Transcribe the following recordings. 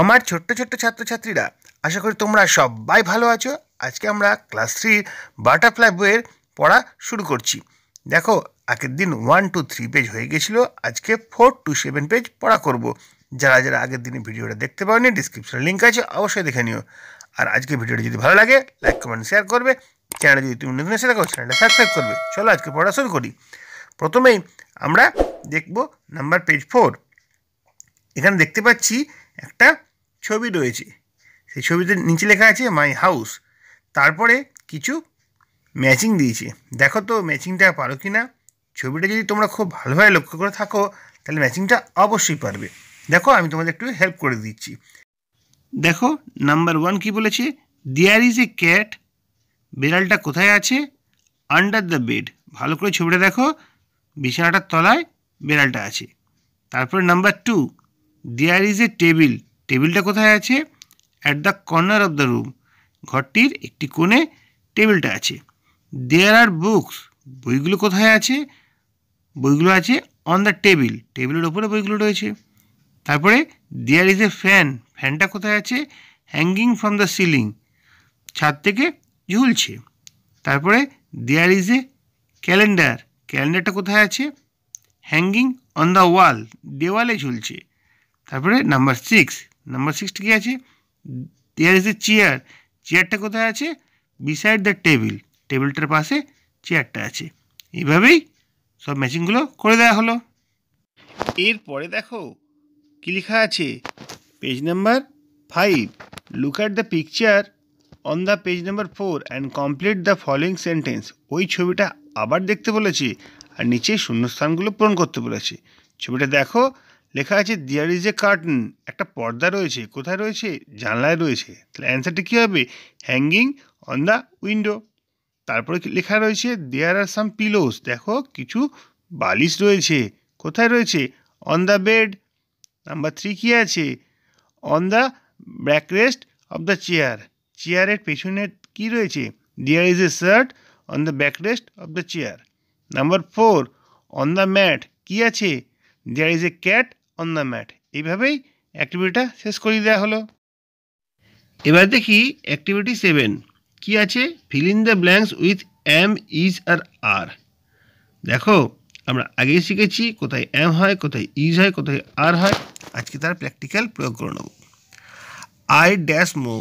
আমার ছোট্ট ছোট্ট ছাত্রছাত্রীরা আশা করি তোমরা সবাই ভালো আছো আজকে আমরা ক্লাস থ্রি বাটারফ্লাই বইয়ের পড়া শুরু করছি দেখো আগের দিন ওয়ান টু থ্রি পেজ হয়ে গেছিল আজকে ফোর টু সেভেন পেজ পড়া করব। যারা যারা আগের দিনে ভিডিওটা দেখতে পাওনি ডিসক্রিপশানে লিঙ্ক আছে অবশ্যই দেখে নিও আর আজকে ভিডিওটা যদি ভালো লাগে লাইক কমেন্ট শেয়ার করবে চ্যানেল যদি তুমি নতুন এসে দেখো চ্যানেলটা সাবস্ক্রাইব করবে চলো আজকে পড়া শুরু করি প্রথমেই আমরা দেখব নাম্বার পেজ ফোর এখানে দেখতে পাচ্ছি একটা ছবি রয়েছে সেই ছবিতে নিচে লেখা আছে মাই হাউস তারপরে কিছু ম্যাচিং দিয়েছে দেখো তো ম্যাচিংটা পারো কি না ছবিটা যদি তোমরা খুব ভালোভাবে লক্ষ্য করে থাকো তাহলে ম্যাচিংটা অবশ্যই পারবে দেখো আমি তোমাদের একটু হেল্প করে দিচ্ছি দেখো নাম্বার ওয়ান কী বলেছে দেয়ার ইজ এ ক্যাট বিড়ালটা কোথায় আছে আন্ডার দ্য বেড ভালো করে ছবিটা দেখো বিছানাটার তলায় বিড়ালটা আছে তারপরে number two there is a table টেবিলটা কোথায় আছে at the corner of the room ঘরটির একটি কোণে টেবিলটা আছে দেয়ার আর বুকস বইগুলো কোথায় আছে বইগুলো আছে অন দ্য টেবিল টেবিলের ওপরে বইগুলো রয়েছে তারপরে দেয়ার ইজ এ ফ্যান ফ্যানটা কোথায় আছে হ্যাঙ্গিং ফ্রম দ্য সিলিং ছাদ থেকে ঝুলছে তারপরে দেয়ার ইজ এ ক্যালেন্ডার ক্যালেন্ডারটা কোথায় আছে হ্যাঙ্গিং অন দ্য ওয়াল দেওয়ালে ঝুলছে তারপরে নাম্বার সিক্স নাম্বার সিক্সটি কী আছে দেয়ার ইজ এ চেয়ার চেয়ারটা কোথায় আছে বিসাইড দ্য টেবিল টেবিলটার পাশে চেয়ারটা আছে এইভাবেই সব ম্যাচিংগুলো করে দেওয়া হলো এরপরে দেখো কী লেখা আছে page number five look at the picture on the page number four and complete the following sentence ওই ছবিটা আবার দেখতে বলেছি আর নিচে শূন্যস্থানগুলো পূরণ করতে বলেছি ছবিটা দেখো লেখা আছে দেয়ার ইজ এ কার্টন একটা পর্দা রয়েছে কোথায় রয়েছে জানলায় রয়েছে তাহলে অ্যান্সারটা কী হবে হ্যাঙ্গিং অন দ্য উইন্ডো তারপরে লেখা রয়েছে দেয়ার আর সাম পিলোস দেখো কিছু বালিশ রয়েছে কোথায় রয়েছে on the bed number three কী আছে on the backrest of the chair চেয়ারের পেছনে কী রয়েছে there is a shirt on the backrest of the chair number four on the mat কী আছে there is a cat on the mat এইভাবেই অ্যাক্টিভিটিটা শেষ করিয়ে দেওয়া হলো এবার দেখি অ্যাক্টিভিটি সেভেন কি আছে fill in the blanks with am is are আর দেখো আমরা আগেই শিখেছি কোথায় অ্যাম হয় কোথায় ইজ হয় কোথায় আর হয় আজকে তার প্র্যাকটিক্যাল প্রয়োগ করে নেব আই ড্যাশ মৌ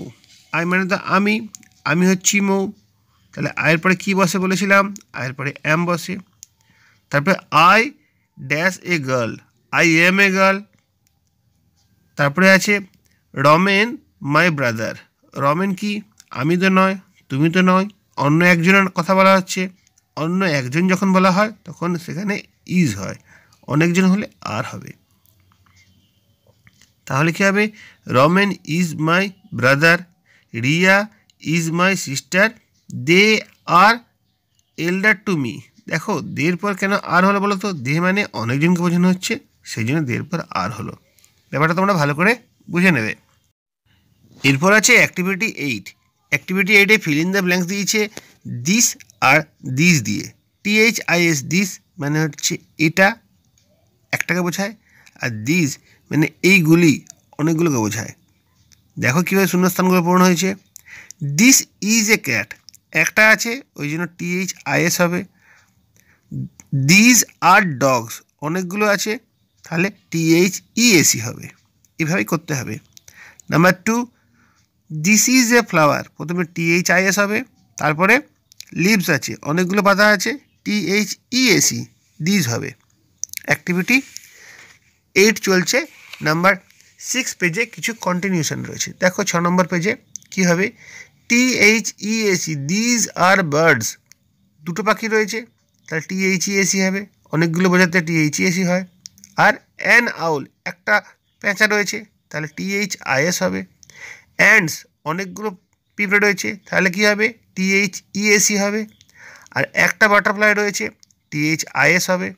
আই মানে তো আমি আমি হচ্ছি মৌ তাহলে আয়ের পরে কি বসে বলেছিলাম আয়ের পরে অ্যাম বসে তারপরে I dash a girl I am a girl তারপরে আছে রমেন মাই ব্রাদার রমেন কি আমি তো নয় তুমি তো নয় অন্য একজনের কথা বলা হচ্ছে অন্য একজন যখন বলা হয় তখন সেখানে ইজ হয় অনেকজন হলে আর হবে তাহলে কী হবে Ramen is my brother Riya is my sister they are elder to me দেখো দের পর কেন আর হলো বলো তো দে মানে অনেকজনকে বোঝানো হচ্ছে সেই জন্য দের পর আর হলো ব্যাপারটা তোমরা ভালো করে বুঝে নেবে এরপর আছে অ্যাক্টিভিটি এইট অ্যাক্টিভিটি এইটে ফিল ইন দ্য ব্ল্যাঙ্কস দিয়েছে দিস আর দিস দিয়ে টিএইচ আইএস দিস মানে হচ্ছে এটা একটাকে বোঝায় আর দিস মানে এইগুলি অনেকগুলোকে বোঝায় দেখো কীভাবে শূন্যস্থানগুলো পূরণ হয়েছে দিস ইজ এ ক্যাট একটা আছে ওই জন্য টিএইচ আইএস হবে দিজ আর ডগস অনেকগুলো আছে তাহলে টিএইচ ইএসি e হবে এভাবেই করতে হবে number two this is a flower প্রথমে টিএইচ আইএস হবে তারপরে লিভস আছে অনেকগুলো পাতা আছে টিএইচ ইএসি দিস হবে অ্যাক্টিভিটি এইট চলছে নাম্বার সিক্স পেজে কিছু কন্টিনিউশন রয়েছে দেখো ছ নম্বর পেজে কি হবে TH ESE these are birds দুটো পাখি রয়েছে তাহলে টিএইচ ইএসি e হবে অনেকগুলো বোঝাতে টিএইচ ইএসি হয় আর অ্যান আউল একটা প্যাঁচা রয়েছে তাহলে টিএইচ আইএস হবে অ্যান্ডস অনেকগুলো পিঁপড়ে রয়েছে তাহলে কি হবে টিএইচ ইএসি e e হবে আর একটা বাটারফ্লাই রয়েছে টিএইচ আইএস হবে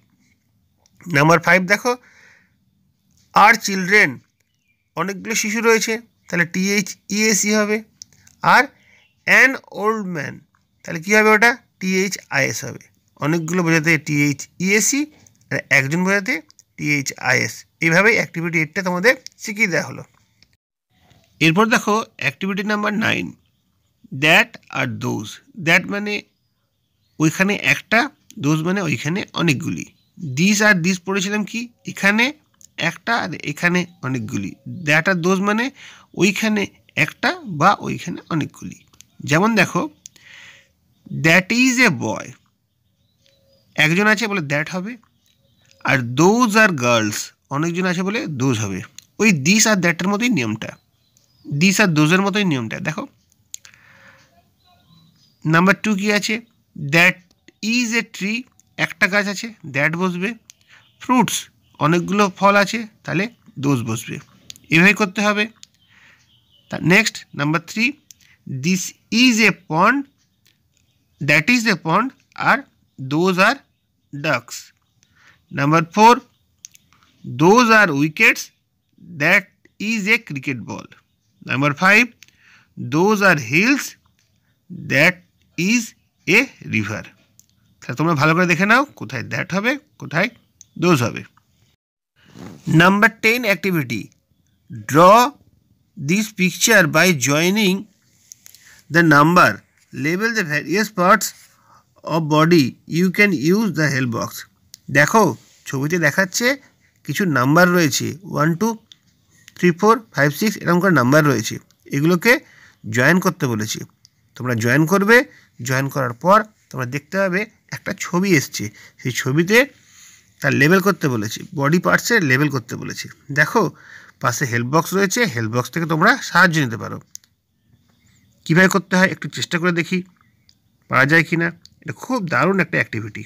নাম্বার ফাইভ দেখো আর চিলড্রেন অনেকগুলো শিশু রয়েছে তাহলে টিএইচ ইএসি e হবে আর অ্যান ওল্ড ম্যান তাহলে কী হবে ওটা টিএইচ আইএস হবে অনেকগুলো বোঝাতে টিএইচ ইএসি আর একজন বোঝাতে টিএইচআইএস এইভাবেই অ্যাক্টিভিটি এইটটা তোমাদের শিখিয়ে দেওয়া হলো এরপর দেখো অ্যাক্টিভিটি নাম্বার নাইন দ্যাট আর দোজ দ্যাট মানে ওইখানে একটা দোজ মানে ওইখানে অনেকগুলি দিস আর দিস পড়েছিলাম কি এখানে একটা আর এখানে অনেকগুলি দ্যাট আর দোজ মানে ওইখানে একটা বা ওইখানে অনেকগুলি যেমন দেখো দ্যাট ইজ এ বয় একজন আছে বলে দ্যাট হবে আর দোজ আর গার্লস অনেকজন আছে বলে দোজ হবে ওই দিস আর দ্যাটের মতোই নিয়মটা দিস আর দোজের মতোই নিয়মটা দেখো নাম্বার টু কী আছে দ্যাট ইজ এ ট্রি একটা গাছ আছে দ্যাট বসবে ফ্রুটস অনেকগুলো ফল আছে তাহলে দোজ বসবে এভাবে করতে হবে তা next number three this is a pond that is a pond আর those are ducks number 4 those are wickets that is a cricket ball number 5 those are heels that is a river sir तुमने ভালো করে দেখে নাও কোথায় that হবে কোথায় those হবে number 10 activity draw this picture by joining the number label the various spots of body you can use the help box দেখো ছবিতে দেখাচ্ছে কিছু নাম্বার রয়েছে one two three four five six এরকম করে নাম্বার রয়েছে এগুলোকে জয়েন করতে বলেছি তোমরা জয়েন করবে জয়েন করার পর তোমরা দেখতে পাবে একটা ছবি এসছে সেই ছবিতে তার লেবেল করতে বলেছি বডি পার্টসের লেবেল করতে বলেছি দেখো পাশে হেল্প বক্স রয়েছে হেল্প বক্স থেকে তোমরা সাহায্য নিতে পারো কীভাবে করতে হয় একটু চেষ্টা করে দেখি পারা যায় কি না এটা খুব দারুণ একটা অ্যাক্টিভিটি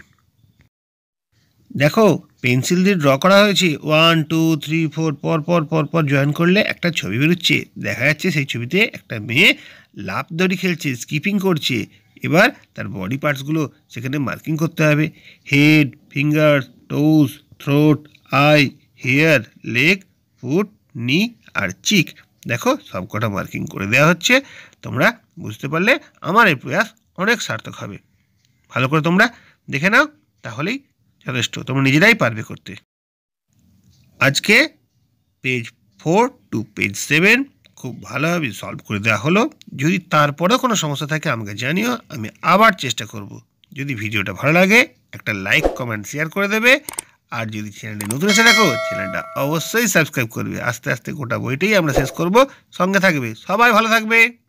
দেখো পেন্সিল দিয়ে ড্র করা হয়েছে ওয়ান টু থ্রি ফোর পর পর পর পর জয়েন করলে একটা ছবি বেরোচ্ছে দেখা যাচ্ছে সেই ছবিতে একটা মেয়ে লাভ দড়ি খেলছে স্কিপিং করছে এবার তার বডি পার্টসগুলো সেখানে মার্কিং করতে হবে head finger toes throat eye hair leg foot knee আর চিক দেখো সবকটা মার্কিং করে দেওয়া হচ্ছে তোমরা বুঝতে পারলে আমার এই প্রয়াস অনেক সার্থক হবে ভালো করে তোমরা দেখে নাও তাহলেই যথেষ্ট তোমরা নিজেরাই পারবে করতে আজকে page four two page seven খুব ভালোভাবে সলভ করে দেওয়া হলো যদি তারপরেও কোনো সমস্যা থাকে আমাকে জানিও আমি আবার চেষ্টা করব যদি ভিডিওটা ভালো লাগে একটা লাইক কমেন্ট শেয়ার করে দেবে আর যদি চ্যানেলটি নতুন এসে দেখো চ্যানেলটা অবশ্যই সাবস্ক্রাইব করবে আস্তে আস্তে গোটা বইটাই আমরা শেষ করব সঙ্গে থাকবে সবাই ভালো থাকবে